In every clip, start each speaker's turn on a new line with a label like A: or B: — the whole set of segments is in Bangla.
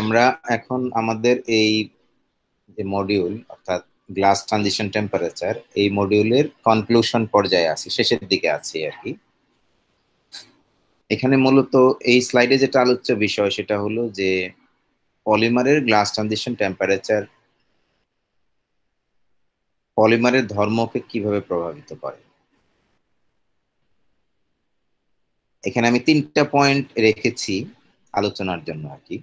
A: আমরা এখন আমাদের এই যে মডিউল অর্থাৎ গ্লাস ট্রানজিশন টেম্পারেচার এই মডিউলের কনক্লুশন পর্যায়ে আছি শেষের দিকে আছি আর কি এখানে মূলত এই স্লাইডে যেটা আলোচ্য বিষয় সেটা হলো যে পলিমারের গ্লাস ট্রানজিশন টেম্পারেচার পলিমারের ধর্মকে কিভাবে প্রভাবিত করে এখানে আমি তিনটা পয়েন্ট রেখেছি আলোচনার জন্য আর কি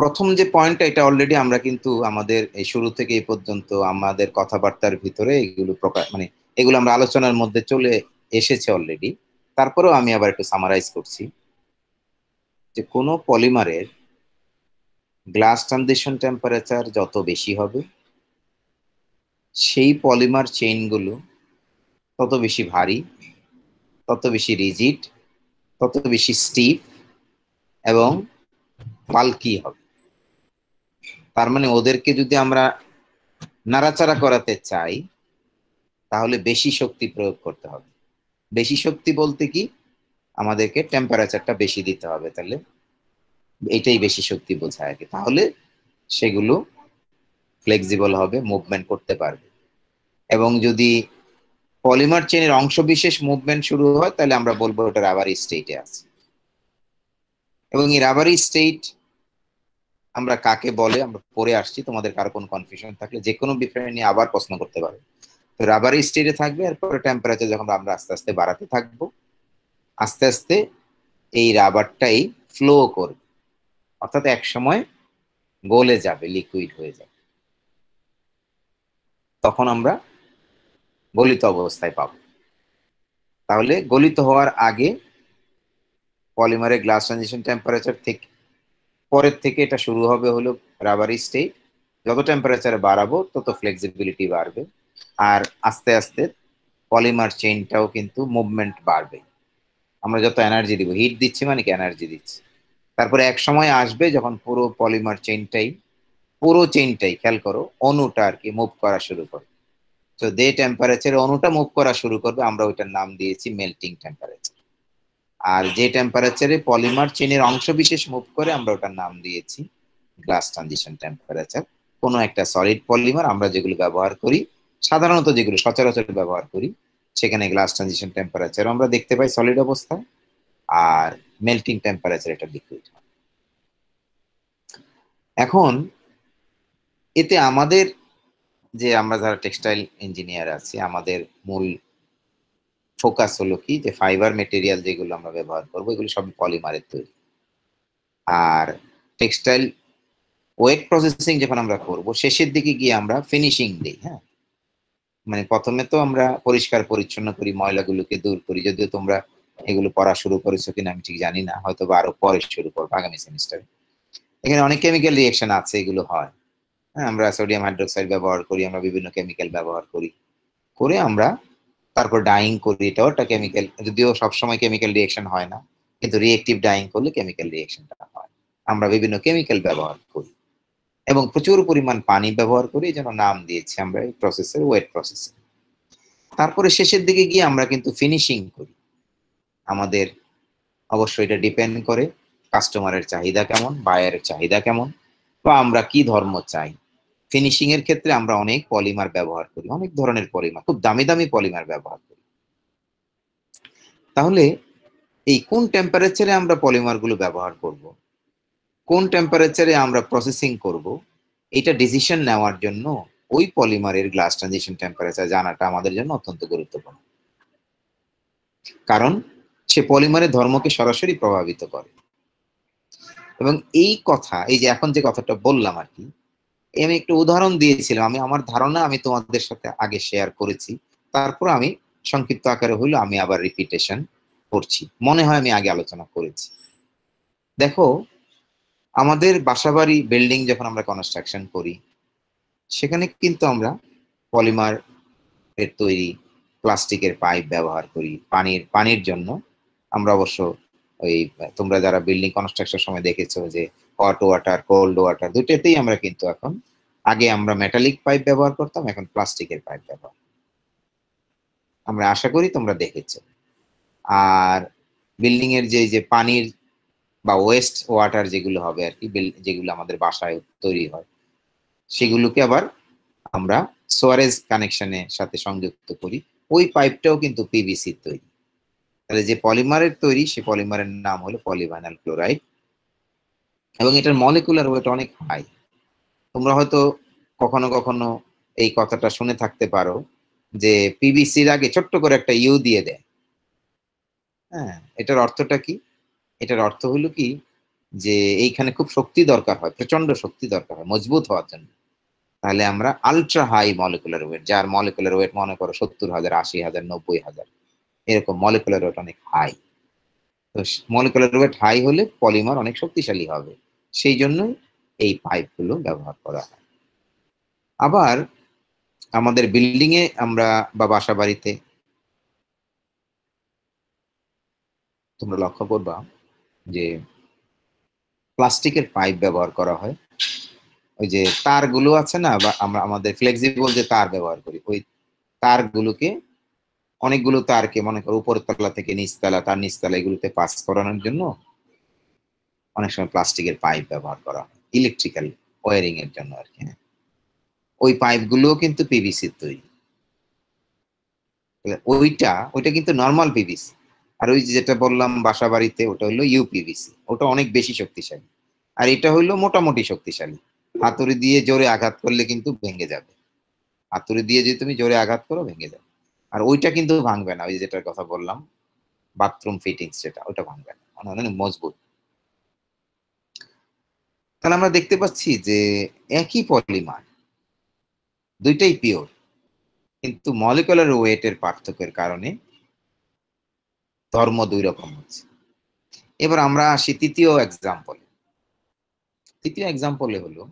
A: প্রথম যে পয়েন্টটা এটা অলরেডি আমরা কিন্তু আমাদের এই শুরু থেকে এই পর্যন্ত আমাদের কথাবার্তার ভিতরে এগুলো প্রকাশ মানে এগুলো আমরা আলোচনার মধ্যে চলে এসেছে অলরেডি তারপরেও আমি আবার একটু সামারাইজ করছি যে কোনো পলিমারের গ্লাস ট্রানজিশন টেম্পারেচার যত বেশি হবে সেই পলিমার চেইনগুলো তত বেশি ভারী তত বেশি রিজিট তত বেশি স্টিফ এবং পালকি হবে তার মানে ওদেরকে যদি আমরা নাড়াচাড়া করাতে চাই তাহলে বেশি শক্তি প্রয়োগ করতে হবে বেশি শক্তি বলতে কি আমাদেরকে টেম্পারেচারটা বেশি দিতে হবে তাহলে এটাই বেশি শক্তি বোঝায় আর কি তাহলে সেগুলো ফ্লেক্সিবল হবে মুভমেন্ট করতে পারবে এবং যদি পলিমার চেনের অংশ বিশেষ মুভমেন্ট শুরু হয় তাহলে আমরা বলবো ওটা রাবার স্টেটে আছে এবং এই রাবার স্টেট আমরা কাকে বলে আমরা পরে আসছি তোমাদের কারো কোন কনফিউশন থাকলে যে কোনো বিষয় নিয়ে আবার প্রশ্ন করতে পারবে তো রাবারি স্টেটে থাকবে এরপরে টেম্পারেচার যখন আমরা আস্তে আস্তে বাড়াতে থাকবো আস্তে আস্তে এই রাবারটাই ফ্লো করবে অর্থাৎ এক সময় গলে যাবে লিকুইড হয়ে যাবে তখন আমরা গলিত অবস্থায় পাব তাহলে গলিত হওয়ার আগে পলিমারের গ্লাস ট্রানজিশন টেম্পারেচার থেকে পরের থেকে এটা শুরু হবে হলো রাবার স্টেট যত টেম্পারেচার বাড়াবো তত ফ্লেক্সিবিলিটি বাড়বে আর আস্তে আস্তে পলিমার চেইনটাও কিন্তু মুভমেন্ট বাড়বে আমরা যত এনার্জি দিব হিট দিচ্ছি মানে কি এনার্জি দিচ্ছি তারপরে এক সময় আসবে যখন পুরো পলিমার চেইনটাই পুরো চেইনটাই খেয়াল করো অনুটা আর কি মুভ করা শুরু করবে তো দে টেম্পারেচারে অনুটা মুভ করা শুরু করবে আমরা ওইটার নাম দিয়েছি মেল্টিং টেম্পারেচার আর যে টেম্পারেচারে পলিমার চেনের অংশ বিশেষ মুভ করে আমরা ওটার নাম দিয়েছি গ্লাস ট্রানজিশন টেম্পারেচার কোনো একটা সলিড পলিমার আমরা যেগুলো ব্যবহার করি সাধারণত যেগুলো সচরাচর ব্যবহার করি সেখানে গ্লাস ট্রানজিশন টেম্পারেচার আমরা দেখতে পাই সলিড অবস্থা আর মেল্টিং টেম্পারেচার এটা লিকুইড এখন এতে আমাদের যে আমরা যারা টেক্সটাইল ইঞ্জিনিয়ার আছি আমাদের মূল ফোকাস হলো কি যে ফাইবার মেটেরিয়াল যেগুলো আমরা ব্যবহার করবো এগুলো সব পলিমারের তৈরি আর টেক্সটাইল ওয়েট প্রসেসিং যখন আমরা করব শেষের দিকে গিয়ে আমরা ফিনিশিং দিই হ্যাঁ মানে প্রথমে তো আমরা পরিষ্কার পরিচ্ছন্ন করি ময়লাগুলোকে দূর করি যদিও তোমরা এগুলো পড়া শুরু করেছো কিনা আমি ঠিক জানি না হয়তো বা আরো পরে শুরু করবো আগামী সেমিস্টারে এখানে অনেক কেমিক্যাল রিয়েকশন আছে এগুলো হয় হ্যাঁ আমরা সোডিয়াম হাইড্রোক্সাইড ব্যবহার করি আমরা বিভিন্ন কেমিক্যাল ব্যবহার করি করে আমরা তারপর ডাইং করি এটাও একটা কেমিক্যাল যদিও সবসময় কেমিক্যাল রিয়েকশন হয় না কিন্তু রিয়েক্টিভ ডাইং করলে কেমিক্যাল রিয়েকশনটা হয় আমরা বিভিন্ন কেমিক্যাল ব্যবহার করি এবং প্রচুর পরিমাণ পানি ব্যবহার করি যেন নাম দিয়েছি আমরা এই প্রসেসের ওয়েট প্রসেসে তারপরে শেষের দিকে গিয়ে আমরা কিন্তু ফিনিশিং করি আমাদের অবশ্যই এটা ডিপেন্ড করে কাস্টমারের চাহিদা কেমন বায়ারের চাহিদা কেমন বা আমরা কি ধর্ম চাই ফিনিশিং এর ক্ষেত্রে আমরা অনেক পলিমার ব্যবহার করি অনেক ধরনের পলিমার খুব দামি দামি পলিমার ব্যবহার করি তাহলে এই কোন টেম্পারেচারে আমরা পলিমারগুলো ব্যবহার করব। কোন টেম্পারেচারে আমরা প্রসেসিং করব। এটা ডিসিশন নেওয়ার জন্য ওই পলিমারের গ্লাস ট্রানজিশন টেম্পারেচার জানাটা আমাদের জন্য অত্যন্ত গুরুত্বপূর্ণ কারণ সে পলিমারের ধর্মকে সরাসরি প্রভাবিত করে এবং এই কথা এই যে এখন যে কথাটা বললাম আর কি আমি একটু উদাহরণ দিয়েছিলাম আমি আমার ধারণা আমি তোমাদের সাথে আগে শেয়ার করেছি তারপর আমি সংক্ষিপ্ত আকারে হইলো আমি আবার রিপিটেশন করছি মনে হয় আমি আগে আলোচনা করেছি দেখো আমাদের বাসাবাড়ি বিল্ডিং যখন আমরা কনস্ট্রাকশন করি সেখানে কিন্তু আমরা পলিমার এর তৈরি প্লাস্টিকের পাইপ ব্যবহার করি পানির পানির জন্য আমরা অবশ্য ওই তোমরা যারা বিল্ডিং কনস্ট্রাকশন সময় দেখেছো যে হট ওয়াটার কোল্ড ওয়াটার দুইটাতেই আমরা কিন্তু এখন আগে আমরা মেটালিক পাইপ ব্যবহার করতাম এখন প্লাস্টিকের পাইপ ব্যবহার আমরা আশা করি তোমরা দেখেছো আর বিল্ডিং এর যে যে পানির বা ওয়েস্ট ওয়াটার যেগুলো হবে আর কি যেগুলো আমাদের বাসায় তৈরি হয় সেগুলোকে আবার আমরা সোয়ারেজ কানেকশনের সাথে সংযুক্ত করি ওই পাইপটাও কিন্তু পিভিসি তৈরি তাহলে যে পলিমারের তৈরি সে পলিমারের নাম হলো পলিভাইনাল ক্লোরাইড এবং এটার মলিকুলার ওয়েট অনেক হাই তোমরা হয়তো কখনো কখনো এই কথাটা শুনে থাকতে পারো যে পিবিসির আগে ছোট্ট করে একটা ইউ দিয়ে দেয় হ্যাঁ এটার অর্থটা কি এটার অর্থ হলো কি যে এইখানে খুব শক্তি দরকার হয় প্রচন্ড শক্তি দরকার হয় মজবুত হওয়ার জন্য তাহলে আমরা আলট্রা হাই মলিকুলার ওয়েট যার মলিকুলার ওয়েট মনে করো সত্তর হাজার আশি হাজার নব্বই হাজার এরকম মলিকুলার ওয়েট অনেক হাই তো মলিকুলার ওয়েট হাই হলে পলিমার অনেক শক্তিশালী হবে সেই জন্য এই পাইপগুলো ব্যবহার করা হয় আবার আমাদের বিল্ডিংয়ে আমরা বা বাসা বাড়িতে তোমরা লক্ষ্য করবা যে প্লাস্টিকের পাইপ ব্যবহার করা হয় ওই যে তারগুলো আছে না বা আমরা আমাদের ফ্লেক্সিবল যে তার ব্যবহার করি ওই তারগুলোকে অনেকগুলো তারকে মনে করো উপরের তলা থেকে নিচতলা তার নিচতলা এগুলোতে পাস করানোর জন্য অনেক সময় প্লাস্টিকের পাইপ ব্যবহার করা হয় ইলেকট্রিক্যাল ওয়ারিং এর জন্য আর কি হ্যাঁ। ওই পাইপগুলোও কিন্তু পিভিসির তৈরি ওইটা ওইটা কিন্তু নর্মাল পিভিসি আর ওই যেটা বললাম বাসা বাড়িতে ওটা হলো ইউপিভিসি ওটা অনেক বেশি শক্তিশালী আর এটা হইলো মোটামুটি শক্তিশালী হাতুড়ি দিয়ে জোরে আঘাত করলে কিন্তু ভেঙে যাবে হাতুড়ি দিয়ে যদি তুমি জোরে আঘাত করো ভেঙে যাবে আর ওইটা কিন্তু ভাঙবে না ওই যেটার কথা বললাম বাথরুম ফিটিংস যেটা ওটা ভাঙবে না মানে অনেক মজবুত তাহলে আমরা দেখতে পাচ্ছি যে একই পলিমার দুইটাই পিওর কিন্তু মলিকুলার ওয়েটের পার্থক্যের কারণে ধর্ম দুই রকম হচ্ছে এবার আমরা আসি তৃতীয় এক্সাম্পলে তৃতীয় এক্সাম্পলে হলো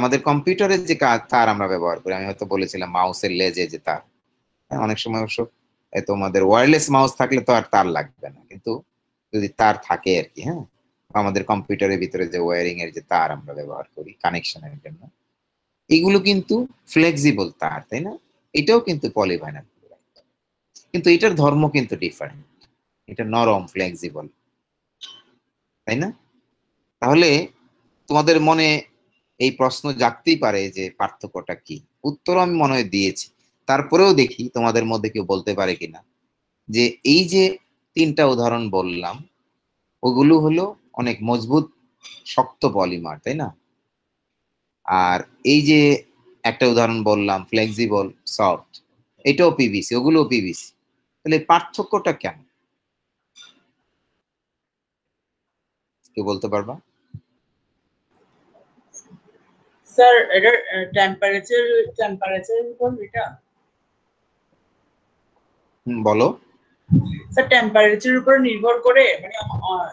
A: আমাদের কম্পিউটারের যে তার আমরা ব্যবহার করি আমি হয়তো বলেছিলাম মাউসের লেজে যে তার হ্যাঁ, অনেক সময় অবশ্য তোমাদের ওয়ারলেস মাউস থাকলে তো আর তার লাগবে না কিন্তু যদি তার থাকে আর কি হ্যাঁ আমাদের কম্পিউটারের ভিতরে যে ওয়ারিং এর যে তার আমরা ব্যবহার করি কানেকশনের জন্য এগুলো কিন্তু ফ্লেক্সিবল তার তাই না এটাও কিন্তু পলিভাইনাল কিন্তু এটার ধর্ম কিন্তু ডিফারেন্ট এটা নরম ফ্লেক্সিবল তাই না তাহলে তোমাদের মনে এই প্রশ্ন জাগতেই পারে যে পার্থক্যটা কি উত্তর আমি মনে হয় দিয়েছি তারপরেও দেখি তোমাদের মধ্যে কেউ বলতে পারে কিনা যে এই যে তিনটা উদাহরণ বললাম ওগুলো হলো অনেক মজবুত শক্ত পলিমার তাই না আর এই যে একটা উদাহরণ বললাম ফ্লেক্সিবল সফট এটাও পিভিসি ওগুলোও পিভিসি তাহলে পার্থক্যটা কেমন কি বলতে পারবা স্যার এটা টেম্পারেচার এটা বলো স্যার টেম্পারেচার উপর নির্ভর করে মানে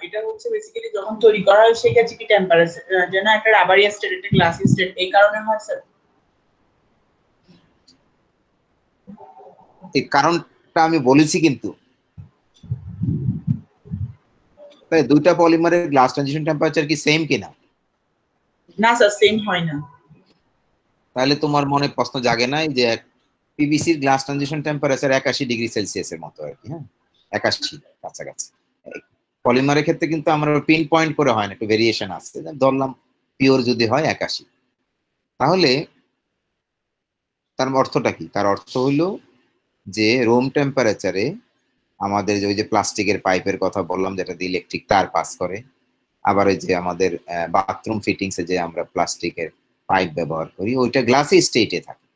A: এটা হচ্ছে বেসিক্যালি যখন তৈরি করা হয় সেই কাছে কি টেম্পারেচার যেন একটা রাবারি স্টেট একটা গ্লাসি স্টেট এই কারণে হয় স্যার এই কারণটা আমি বলেছি কিন্তু তাই দুইটা পলিমারের গ্লাস ট্রানজিশন টেম্পারেচার কি সেম কিনা না স্যার সেম হয় না তাহলে তোমার মনে প্রশ্ন জাগে নাই যে পিবিসির গ্লাস ট্রানজিশন টেম্পারেচার একাশি ডিগ্রি সেলসিয়াসের মতো আর কি হ্যাঁ একাশি কাছাকাছি পলিমারের ক্ষেত্রে কিন্তু আমরা পিন পয়েন্ট করে হয় না একটু ভেরিয়েশন আসছে ধরলাম পিওর যদি হয় একাশি তাহলে তার অর্থটা কি তার অর্থ হলো যে রুম টেম্পারেচারে আমাদের ওই যে প্লাস্টিকের পাইপের কথা বললাম যেটা দিয়ে ইলেকট্রিক তার পাস করে আবার ওই যে আমাদের বাথরুম ফিটিংসে যে আমরা প্লাস্টিকের পাইপ ব্যবহার করি ওইটা গ্লাসে স্টেটে থাকে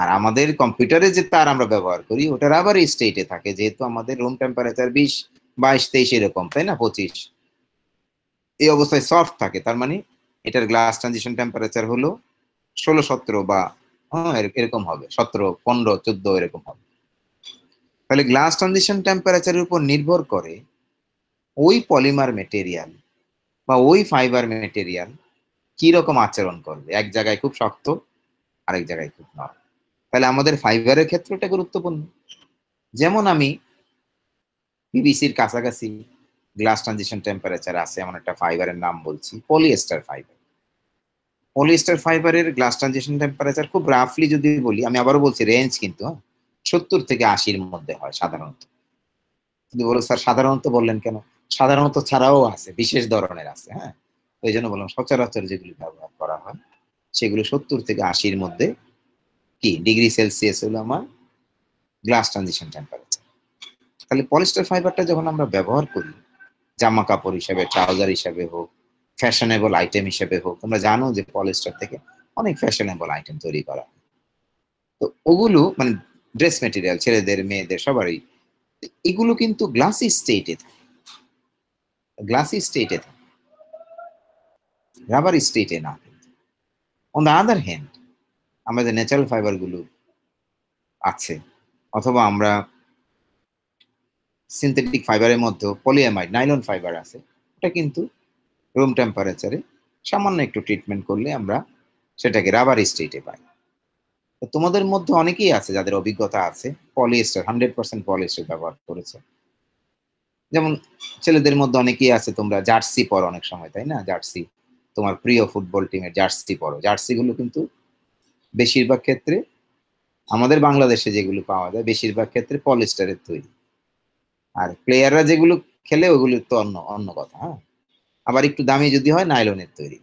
A: আর আমাদের কম্পিউটারে যে তার আমরা ব্যবহার করি ওটার আবার স্টেটে থাকে যেহেতু আমাদের রুম টেম্পারেচার বিশ বাইশ তেইশ এরকম তাই না পঁচিশ এই অবস্থায় সফট থাকে তার মানে এটার গ্লাস ট্রানজিশন টেম্পারেচার হলো ষোলো সতেরো বা হ্যাঁ, এরকম হবে সতেরো পনেরো চোদ্দ এরকম হবে তাহলে গ্লাস ট্রানজিশন টেম্পারেচারের উপর নির্ভর করে ওই পলিমার মেটেরিয়াল বা ওই ফাইবার মেটেরিয়াল কি রকম আচরণ করবে এক জায়গায় খুব শক্ত আরেক জায়গায় খুব নরম তাহলে আমাদের ফাইবারের ক্ষেত্রটা গুরুত্বপূর্ণ যেমন আমি পিভিসির কাছাকাছি গ্লাস ট্রানজিশন টেম্পারেচার আছে এমন একটা ফাইবারের নাম বলছি পলিয়েস্টার ফাইবার পলিয়েস্টার ফাইবারের গ্লাস ট্রানজিশন টেম্পারেচার খুব রাফলি যদি বলি আমি আবারও বলছি রেঞ্জ কিন্তু হ্যাঁ, সত্তর থেকে আশির মধ্যে হয় সাধারণত যদি বলো স্যার সাধারণত বললেন কেন সাধারণত ছাড়াও আছে বিশেষ ধরনের আছে হ্যাঁ ওই জন্য বললাম সচরাচর যেগুলি ব্যবহার করা হয় সেগুলো সত্তর থেকে আশির মধ্যে কি ডিগ্রি সেলসিয়াস হলো আমার গ্লাস ট্রানজিশন টেম্পারেচার তাহলে পলিস্টার ফাইবারটা যখন আমরা ব্যবহার করি জামা কাপড় হিসাবে ট্রাউজার হিসাবে হোক ফ্যাশনেবল আইটেম হিসাবে হোক তোমরা জানো যে পলিস্টার থেকে অনেক ফ্যাশনেবল আইটেম তৈরি করা তো ওগুলো মানে ড্রেস মেটেরিয়াল ছেলেদের মেয়েদের সবারই এগুলো কিন্তু গ্লাসি স্টেটে থাকে গ্লাসি স্টেটে থাকে রাবার স্টেটে না অন দ্য আদার হ্যান্ড আমাদের ন্যাচারাল ফাইবারগুলো আছে অথবা আমরা সিনথেটিক ফাইবারের মধ্যে পলিয়ামাইড নাইলন ফাইবার আছে ওটা কিন্তু রুম টেম্পারেচারে সামান্য একটু ট্রিটমেন্ট করলে আমরা সেটাকে রাবার স্টেটে পাই তো তোমাদের মধ্যে অনেকেই আছে যাদের অভিজ্ঞতা আছে পলিয়েস্টার হান্ড্রেড পার্সেন্ট পলিয়েস্টার ব্যবহার করেছে যেমন ছেলেদের মধ্যে অনেকেই আছে তোমরা জার্সি পরো অনেক সময় তাই না জার্সি তোমার প্রিয় ফুটবল টিমের জার্সি পরো জার্সিগুলো কিন্তু বেশিরভাগ ক্ষেত্রে আমাদের বাংলাদেশে যেগুলো পাওয়া যায় বেশিরভাগ ক্ষেত্রে পলিস্টারের তৈরি আর প্লেয়াররা যেগুলো খেলে ওগুলো তো অন্য অন্য কথা হ্যাঁ আবার একটু দামি যদি হয় নাইলনের তৈরি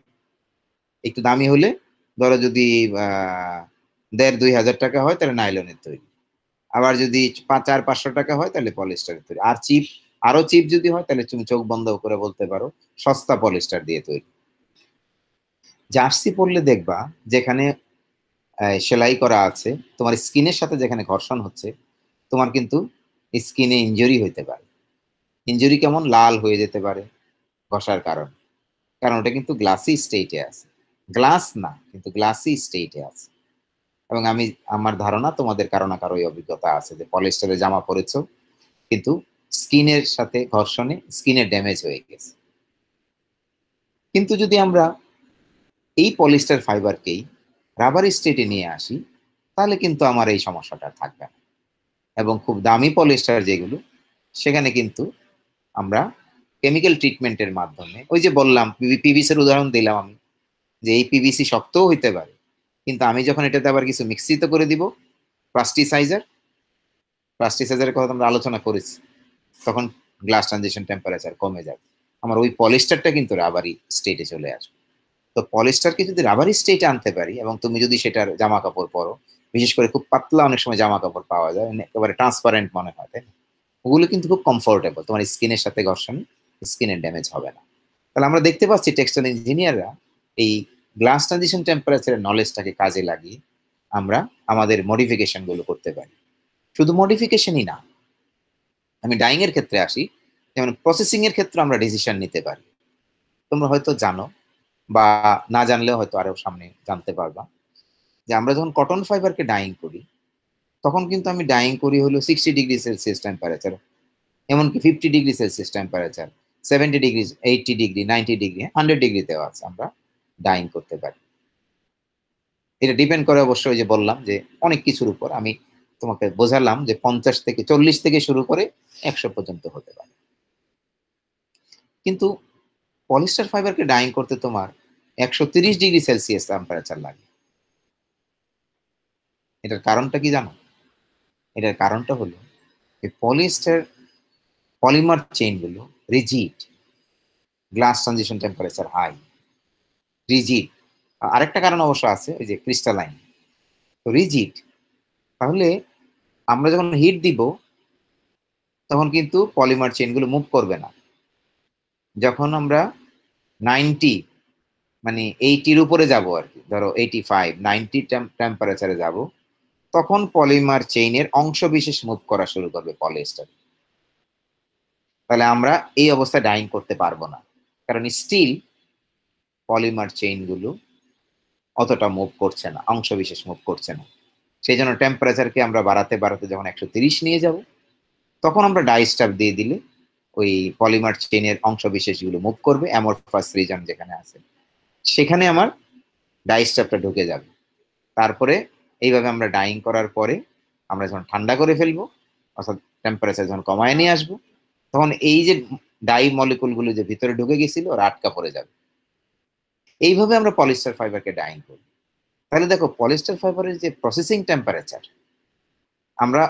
A: একটু দামি হলে ধরো যদি দেড় দুই হাজার টাকা হয় তাহলে নাইলনের তৈরি আবার যদি চার পাঁচশো টাকা হয় তাহলে পলিস্টারের তৈরি আর চিপ আরো চিপ যদি হয় তাহলে তুমি চোখ বন্ধ করে বলতে পারো সস্তা পলিস্টার দিয়ে তৈরি জার্সি পরলে দেখবা যেখানে সেলাই করা আছে তোমার স্কিনের সাথে যেখানে ঘর্ষণ হচ্ছে তোমার কিন্তু স্কিনে ইঞ্জুরি হইতে পারে ইঞ্জুরি কেমন লাল হয়ে যেতে পারে ঘষার কারণ কারণ ওটা কিন্তু গ্লাসি স্টেটে আছে গ্লাস না কিন্তু গ্লাসি স্টেটে আছে এবং আমি আমার ধারণা তোমাদের কারো না অভিজ্ঞতা আছে যে পলিস্টারে জামা পরেছ কিন্তু স্কিনের সাথে ঘর্ষণে স্কিনে ড্যামেজ হয়ে গেছে কিন্তু যদি আমরা এই পলিস্টার ফাইবারকেই রাবার স্টেটে নিয়ে আসি তাহলে কিন্তু আমার এই সমস্যাটা থাকবে না এবং খুব দামি পলিস্টার যেগুলো সেখানে কিন্তু আমরা কেমিক্যাল ট্রিটমেন্টের মাধ্যমে ওই যে বললাম পিভিসির উদাহরণ দিলাম আমি যে এই পিভিসি শক্তও হইতে পারে কিন্তু আমি যখন এটাতে আবার কিছু মিক্সিত করে দিব প্লাস্টিসাইজার প্লাস্টিসাইজারের কথা আমরা আলোচনা করেছি তখন গ্লাস ট্রানজেশন টেম্পারেচার কমে যাবে আমার ওই পলিস্টারটা কিন্তু রাবারি স্টেটে চলে আসবে তো পলিস্টারকে যদি রাবার স্টেটে আনতে পারি এবং তুমি যদি সেটার জামা কাপড় পরো বিশেষ করে খুব পাতলা অনেক সময় জামা কাপড় পাওয়া যায় মানে একেবারে ট্রান্সপারেন্ট মনে হয় তাই না ওগুলো কিন্তু খুব কমফোর্টেবল তোমার স্কিনের সাথে ঘর্ষণ স্কিনের ড্যামেজ হবে না তাহলে আমরা দেখতে পাচ্ছি টেক্সটাইল ইঞ্জিনিয়াররা এই গ্লাস ট্রানজিশন টেম্পারেচারের নলেজটাকে কাজে লাগিয়ে আমরা আমাদের মডিফিকেশনগুলো করতে পারি শুধু মডিফিকেশনই না আমি ডাইং এর ক্ষেত্রে আসি যেমন প্রসেসিং এর ক্ষেত্রে আমরা ডিসিশন নিতে পারি তোমরা হয়তো জানো বা না জানলেও হয়তো আরও সামনে জানতে পারবা যে আমরা যখন কটন ফাইবারকে ডাইং করি তখন কিন্তু আমি ডাইং করি হলো সিক্সটি ডিগ্রি সেলসিয়াস টেম্পারেচার এমনকি fifty degree Celsius temperature seventy degree eighty degree ninety degree hundred ডিগ্রিতেও আছে আমরা ডাইং করতে পারি এটা ডিপেন্ড করে অবশ্যই যে বললাম যে অনেক কিছুর উপর আমি তোমাকে বোঝালাম যে পঞ্চাশ থেকে চল্লিশ থেকে শুরু করে একশো পর্যন্ত হতে পারে কিন্তু পলিস্টার ফাইবারকে ডাইং করতে তোমার একশো তিরিশ ডিগ্রি সেলসিয়াস টেম্পারেচার লাগে এটার কারণটা কি জানো এটার কারণটা হলো এই পলিস্টার পলিমার চেইনগুলো rigid glass transition temperature high rigid আরেকটা কারণ অবশ্য আছে ওই যে ক্রিস্টালাইন তো রিজিড তাহলে আমরা যখন হিট দিব তখন কিন্তু পলিমার চেইনগুলো মুভ করবে না যখন আমরা নাইনটি মানে এইটির উপরে যাব আর কি ধরো এইটি ফাইভ নাইনটি টেম্পারেচারে যাব তখন পলিমার চেইনের অংশ বিশেষ মুভ করা শুরু করবে পলিস্টার তাহলে আমরা এই অবস্থায় ডাইং করতে পারবো না কারণ স্টিল পলিমার চেইনগুলো অতটা মুভ করছে না অংশ বিশেষ মুভ করছে না সেই জন্য টেম্পারেচারকে আমরা বাড়াতে বাড়াতে যখন একশো নিয়ে যাব তখন আমরা ডাইস্টাপ দিয়ে দিলে ওই পলিমার চেইনের অংশ বিশেষগুলো মুভ করবে অ্যামোরফাস রিজন যেখানে আছে সেখানে আমার ডাই স্টাফটা ঢুকে যাবে তারপরে এইভাবে আমরা ডাইং করার পরে আমরা যখন ঠান্ডা করে ফেলবো অর্থাৎ টেম্পারেচার যখন কমায় নিয়ে আসবো তখন এই যে ডাই মলিকুলগুলো যে ভিতরে ঢুকে গেছিল ওরা আটকা পড়ে যাবে এইভাবে আমরা পলিস্টার ফাইবারকে ডাইং করি তাহলে দেখো পলিস্টার ফাইবারের যে প্রসেসিং টেম্পারেচার আমরা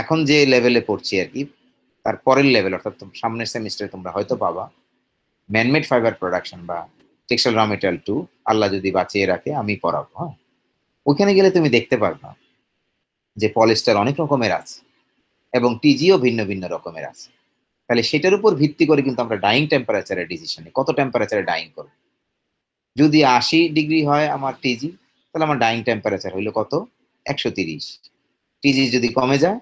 A: এখন যে লেভেলে পড়ছি আর কি তার পরের লেভেল অর্থাৎ সামনের সেমিস্টারে তোমরা হয়তো পাবা ম্যানমেড ফাইবার প্রোডাকশন বা টেক্সটাইল র মেটেরিয়াল টু আল্লাহ যদি বাঁচিয়ে রাখে আমি পড়াবো হ্যাঁ ওইখানে গেলে তুমি দেখতে পারবা যে পলিস্টার অনেক রকমের আছে এবং টিজিও ভিন্ন ভিন্ন রকমের আছে তাহলে সেটার উপর ভিত্তি করে কিন্তু আমরা ডাইং টেম্পারেচারের ডিসিশন কত টেম্পারেচারে ডাইং করব যদি আশি ডিগ্রি হয় আমার টিজি তাহলে আমার ডাইং টেম্পারেচার হইলো কত একশো তিরিশ টিজি যদি কমে যায়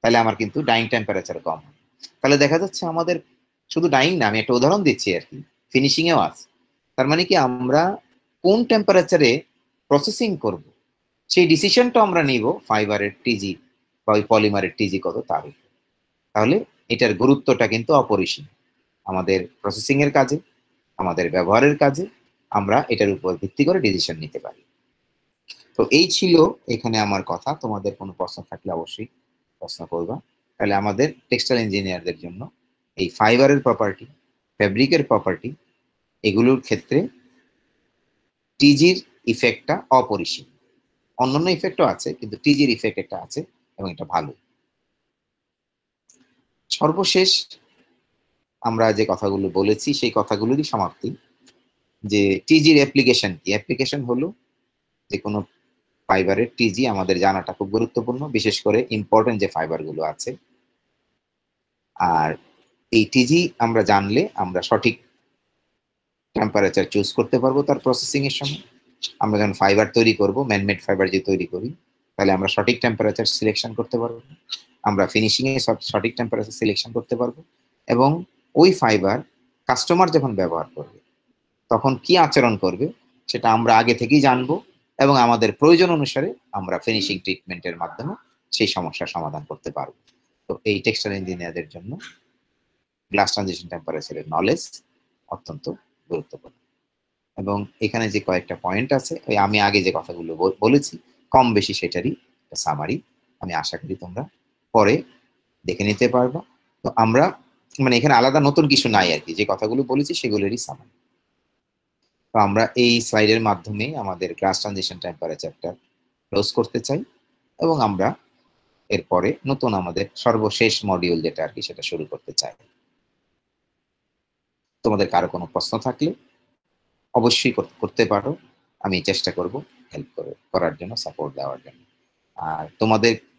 A: তাহলে আমার কিন্তু ডাইং টেম্পারেচার কম তাহলে দেখা যাচ্ছে আমাদের শুধু ডাইং না আমি একটা উদাহরণ দিচ্ছি আর কি ফিনিশিংয়েও আছে তার মানে কি আমরা কোন টেম্পারেচারে প্রসেসিং করব সেই ডিসিশনটা আমরা নিব ফাইবারের টিজি বা ওই পলিমারের টিজি কত তার তাহলে এটার গুরুত্বটা কিন্তু অপরিসীম আমাদের প্রসেসিংয়ের কাজে আমাদের ব্যবহারের কাজে আমরা এটার উপর ভিত্তি করে ডিসিশন নিতে পারি তো এই ছিল এখানে আমার কথা তোমাদের কোনো প্রশ্ন থাকলে অবশ্যই প্রশ্ন করবা তাহলে আমাদের টেক্সটাইল ইঞ্জিনিয়ারদের জন্য এই ফাইবারের প্রপার্টি ফ্যাব্রিকের প্রপার্টি এগুলোর ক্ষেত্রে টিজির ইফেক্টটা অপরিসীম অন্যান্য ইফেক্টও আছে কিন্তু টিজির ইফেক্ট একটা আছে এবং এটা ভালো সর্বশেষ আমরা যে কথাগুলো বলেছি সেই কথাগুলোরই সমাপ্তি যে টিজির অ্যাপ্লিকেশন কি অ্যাপ্লিকেশন হলো যে কোনো ফাইবারের টিজি আমাদের জানাটা খুব গুরুত্বপূর্ণ বিশেষ করে ইম্পর্টেন্ট যে ফাইবারগুলো আছে আর এই টিজি আমরা জানলে আমরা সঠিক টেম্পারেচার চুজ করতে পারবো তার প্রসেসিংয়ের সময় আমরা যখন ফাইবার তৈরি করবো ম্যানমেড ফাইবার যে তৈরি করি তাহলে আমরা সঠিক টেম্পারেচার সিলেকশন করতে পারবো আমরা ফিনিশিংয়ে সঠিক টেম্পারেচার সিলেকশন করতে পারবো এবং ওই ফাইবার কাস্টমার যখন ব্যবহার করবে তখন কি আচরণ করবে সেটা আমরা আগে থেকেই জানবো এবং আমাদের প্রয়োজন অনুসারে আমরা ফিনিশিং ট্রিটমেন্টের মাধ্যমে সেই সমস্যার সমাধান করতে পারবো তো এই টেক্সটাইল ইঞ্জিনিয়ারদের জন্য গ্লাস ট্রানজিশন টেম্পারেচারের নলেজ অত্যন্ত গুরুত্বপূর্ণ এবং এখানে যে কয়েকটা পয়েন্ট আছে ওই আমি আগে যে কথাগুলো বলেছি কম বেশি সেটারই সামারি আমি আশা করি তোমরা পরে দেখে নিতে পারবা তো আমরা মানে এখানে আলাদা নতুন কিছু নাই আর কি যে কথাগুলো বলেছি সেগুলোরই সামারি তো আমরা এই স্লাইডের মাধ্যমে আমাদের গ্লাস ট্রানজিশন টেম্পারেচারটা ক্লোজ করতে চাই এবং আমরা এরপরে নতুন আমাদের সর্বশেষ মডিউল যেটা আর কি সেটা শুরু করতে চাই তোমাদের কারো কোনো প্রশ্ন থাকলে অবশ্যই করতে পারো আমি চেষ্টা করব হেল্প করার জন্য সাপোর্ট দেওয়ার জন্য আর তোমাদের